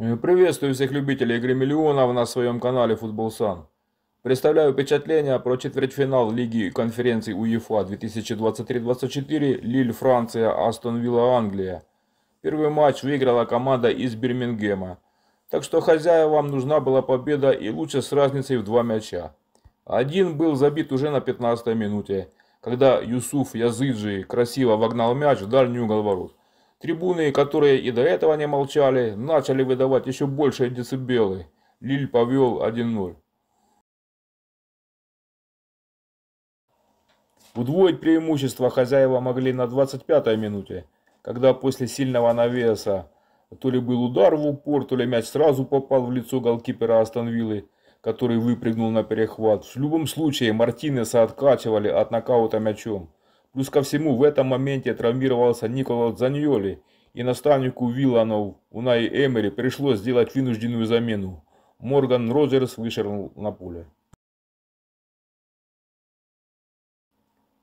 Э, приветствую всех любителей игры миллионов на своем канале Футбол Сан. Представляю впечатление про четвертьфинал Лиги конференций УЕФА 2023-24 Лиль Франция, Астон Вилла Англия. Первый матч выиграла команда из Бирмингема. Так что хозяевам нужна была победа и лучше с разницей в два мяча. Один был забит уже на 15 минуте, когда Юсуф Языджи красиво вогнал мяч в дальний угол ворот. Трибуны, которые и до этого не молчали, начали выдавать еще большие децибелы. Лиль повел 1-0. Удвоить преимущество хозяева могли на 25-й минуте, когда после сильного навеса то ли был удар в упор, то ли мяч сразу попал в лицо голкипера Астон Виллы, который выпрыгнул на перехват. В любом случае, Мартинеса откачивали от нокаута мячом. Плюс ко всему, в этом моменте травмировался Николас Заньоли, и наставнику Вилланов Унай Эмери пришлось сделать вынужденную замену. Морган Роджерс вышернул на поле.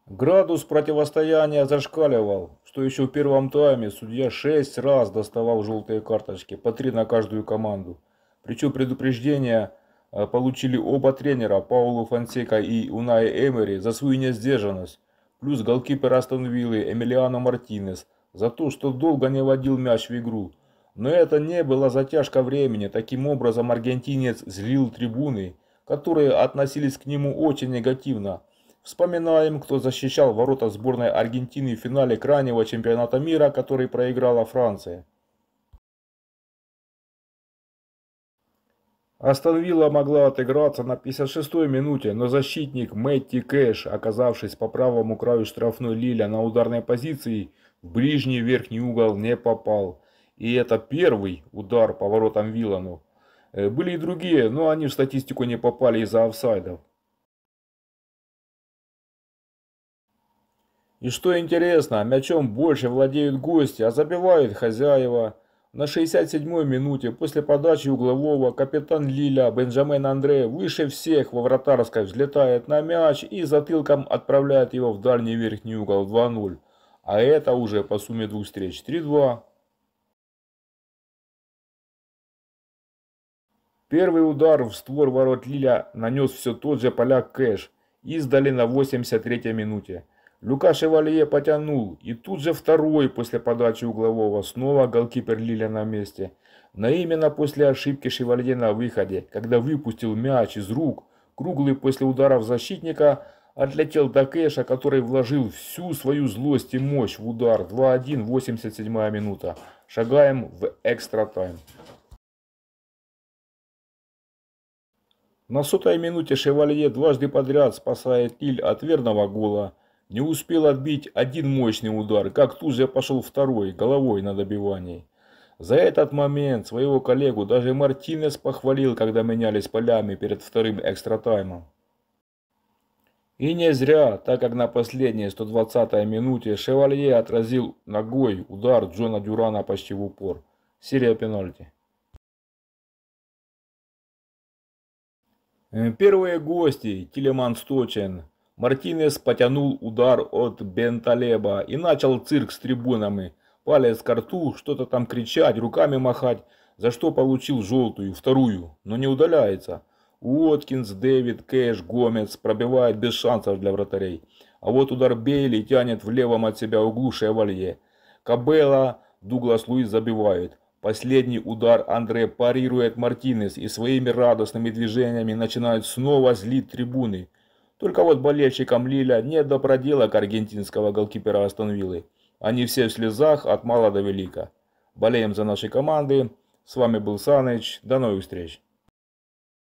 Градус противостояния зашкаливал, что еще в первом тайме судья шесть раз доставал желтые карточки, по три на каждую команду. Причем предупреждения э, получили оба тренера, Паулу Фонсека и Унай Эмери, за свою несдержанность плюс голкипер Астон Виллы Эмилиано Мартинес за то, что долго не водил мяч в игру. Но это не была затяжка времени, таким образом аргентинец злил трибуны, которые относились к нему очень негативно. Вспоминаем, кто защищал ворота сборной Аргентины в финале крайнего чемпионата мира, который проиграла Франция. Астон могла отыграться на 56-й минуте, но защитник Мэтти Кэш, оказавшись по правому краю штрафной Лиля на ударной позиции, в ближний верхний угол не попал. И это первый удар по воротам Виллану. Э, были и другие, но они в статистику не попали из-за офсайдов. И что интересно, мячом больше владеют гости, а забивают хозяева. На 67-й минуте после подачи углового капитан Лиля Бенджамен Андре выше всех во вратарской взлетает на мяч и затылком отправляет его в дальний верхний угол 2-0. А это уже по сумме двух встреч 3-2. Первый удар в створ ворот Лиля нанес все тот же поляк Кэш издали на 83-й минуте. Люка Шевалье потянул, и тут же второй после подачи углового. Снова голкипер Лиля на месте. Но именно после ошибки Шевалье на выходе, когда выпустил мяч из рук, круглый после ударов защитника отлетел до Кэша, который вложил всю свою злость и мощь в удар. 2-1, 87 минута. Шагаем в экстра тайм. На сотой минуте Шевалье дважды подряд спасает Иль от верного гола. Не успел отбить один мощный удар, как тут же пошел второй, головой на добивании. За этот момент своего коллегу даже Мартинес похвалил, когда менялись полями перед вторым экстратаймом. И не зря, так как на последней 120-й минуте Шевалье отразил ногой удар Джона Дюрана почти в упор. Серия пенальти. Э, первые гости – Тилеман Сточин, Мартинес потянул удар от Бенталеба и начал цирк с трибунами. Палец к рту, что-то там кричать, руками махать, за что получил желтую, вторую, но не удаляется. Уоткинс, Дэвид, Кэш, Гомец пробивает без шансов для вратарей. А вот удар Бейли тянет в левом от себя углу Шевалье. Кабела, Дуглас Луис забивают. Последний удар Андре парирует Мартинес и своими радостными движениями начинает снова злить трибуны. Только вот болельщикам Лиля не до проделок аргентинского голкипера Астон Они все в слезах от мала до велика. Болеем за наши команды. С вами был Саныч. До новых встреч.